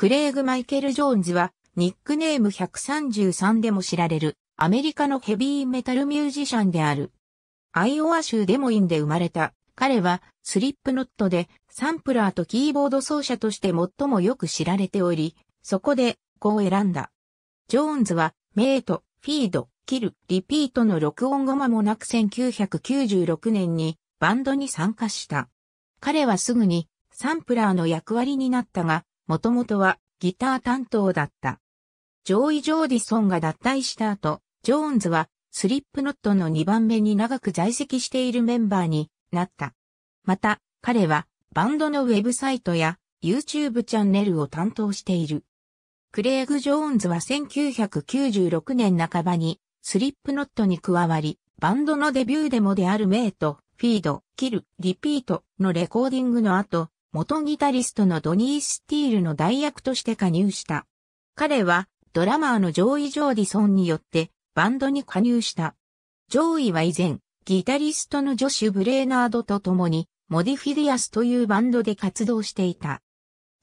クレイグ・マイケル・ジョーンズは、ニックネーム133でも知られる、アメリカのヘビーメタルミュージシャンである。アイオワ州デモインで生まれた。彼は、スリップノットで、サンプラーとキーボード奏者として最もよく知られており、そこで、こう選んだ。ジョーンズは、メイト、フィード、キル、リピートの録音後間もなく1996年に、バンドに参加した。彼はすぐに、サンプラーの役割になったが、もともとはギター担当だった。ジョーイ・ジョーディソンが脱退した後、ジョーンズはスリップノットの2番目に長く在籍しているメンバーになった。また、彼はバンドのウェブサイトや YouTube チャンネルを担当している。クレイグ・ジョーンズは1996年半ばにスリップノットに加わり、バンドのデビューデモであるメイト、フィード、キル、リピートのレコーディングの後、元ギタリストのドニー・スティールの代役として加入した。彼は、ドラマーのジョーイ・ジョーディソンによって、バンドに加入した。ジョーイは以前、ギタリストのジョシュ・ブレーナードと共に、モディフィディアスというバンドで活動していた。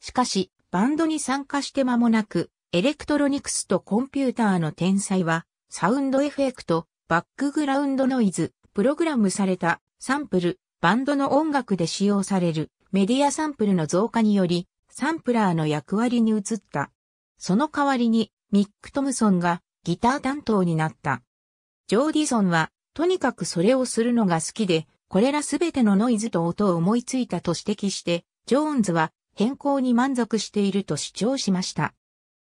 しかし、バンドに参加して間もなく、エレクトロニクスとコンピューターの天才は、サウンドエフェクト、バックグラウンドノイズ、プログラムされた、サンプル、バンドの音楽で使用される。メディアサンプルの増加により、サンプラーの役割に移った。その代わりに、ミック・トムソンがギター担当になった。ジョーディソンは、とにかくそれをするのが好きで、これらすべてのノイズと音を思いついたと指摘して、ジョーンズは変更に満足していると主張しました。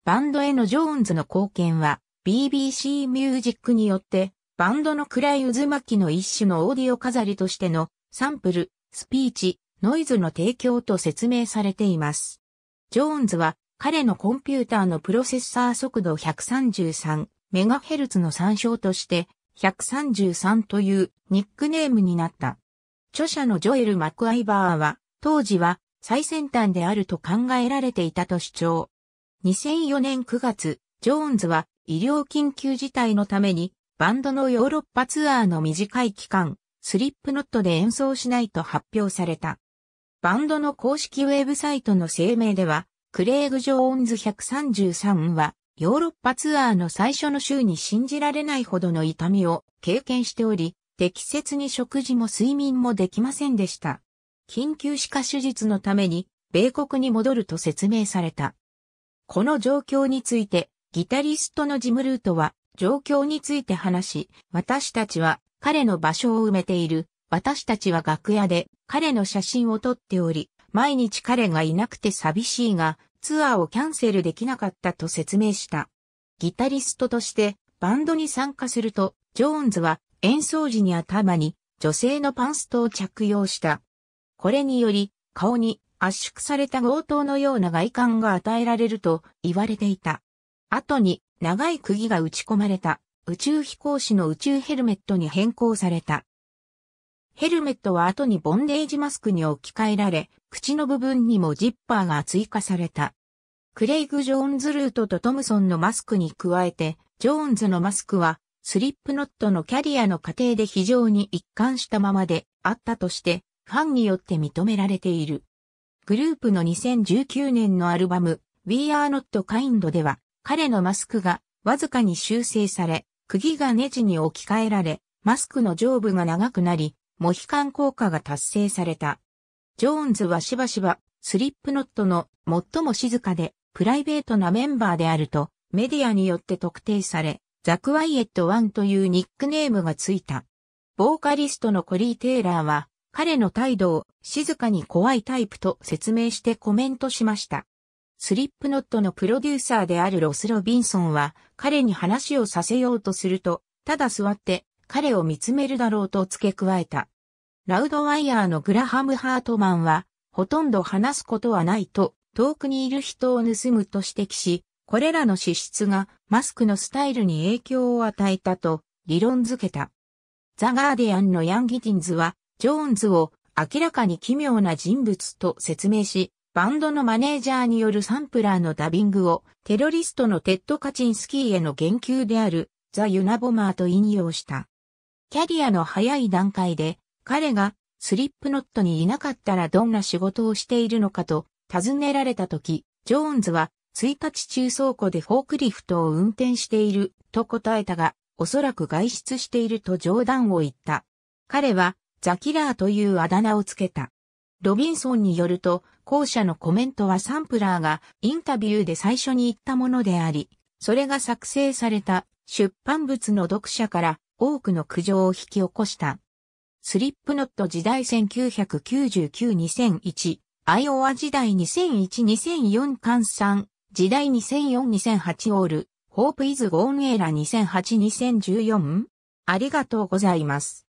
バンドへのジョーンズの貢献は、BBC ミュージックによって、バンドの暗い渦巻きの一種のオーディオ飾りとしての、サンプル、スピーチ、ノイズの提供と説明されています。ジョーンズは彼のコンピューターのプロセッサー速度 133MHz の参照として133というニックネームになった。著者のジョエル・マクアイバーは当時は最先端であると考えられていたと主張。2004年9月、ジョーンズは医療緊急事態のためにバンドのヨーロッパツアーの短い期間、スリップノットで演奏しないと発表された。バンドの公式ウェブサイトの声明では、クレイグ・ジョーンズ133は、ヨーロッパツアーの最初の週に信じられないほどの痛みを経験しており、適切に食事も睡眠もできませんでした。緊急歯科手術のために、米国に戻ると説明された。この状況について、ギタリストのジムルートは、状況について話し、私たちは彼の場所を埋めている私たちは楽屋で彼の写真を撮っており、毎日彼がいなくて寂しいが、ツアーをキャンセルできなかったと説明した。ギタリストとしてバンドに参加すると、ジョーンズは演奏時に頭に女性のパンストを着用した。これにより、顔に圧縮された強盗のような外観が与えられると言われていた。後に長い釘が打ち込まれた宇宙飛行士の宇宙ヘルメットに変更された。ヘルメットは後にボンデージマスクに置き換えられ、口の部分にもジッパーが追加された。クレイグ・ジョーンズ・ルートとトムソンのマスクに加えて、ジョーンズのマスクは、スリップノットのキャリアの過程で非常に一貫したままであったとして、ファンによって認められている。グループの2019年のアルバム、We Are Not Kind では、彼のマスクがわずかに修正され、釘がネジに置き換えられ、マスクの上部が長くなり、モヒカン効果が達成された。ジョーンズはしばしばスリップノットの最も静かでプライベートなメンバーであるとメディアによって特定され、ザ・クワイエット・ワンというニックネームがついた。ボーカリストのコリー・テイラーは彼の態度を静かに怖いタイプと説明してコメントしました。スリップノットのプロデューサーであるロス・ロビンソンは彼に話をさせようとすると、ただ座って彼を見つめるだろうと付け加えた。ラウドワイヤーのグラハム・ハートマンは、ほとんど話すことはないと、遠くにいる人を盗むと指摘し、これらの資質がマスクのスタイルに影響を与えたと理論づけた。ザ・ガーディアンのヤンギティンズは、ジョーンズを明らかに奇妙な人物と説明し、バンドのマネージャーによるサンプラーのダビングをテロリストのテッド・カチンスキーへの言及であるザ・ユナボマーと引用した。キャリアの早い段階で、彼がスリップノットにいなかったらどんな仕事をしているのかと尋ねられた時、ジョーンズは加地中倉庫でフォークリフトを運転していると答えたが、おそらく外出していると冗談を言った。彼はザキラーというあだ名をつけた。ロビンソンによると、後者のコメントはサンプラーがインタビューで最初に言ったものであり、それが作成された出版物の読者から多くの苦情を引き起こした。スリップノット時代1999-2001、アイオワ時代2001-2004換算、時代2004-2008オール、ホープイズゴーンエラ 2008-2014? ありがとうございます。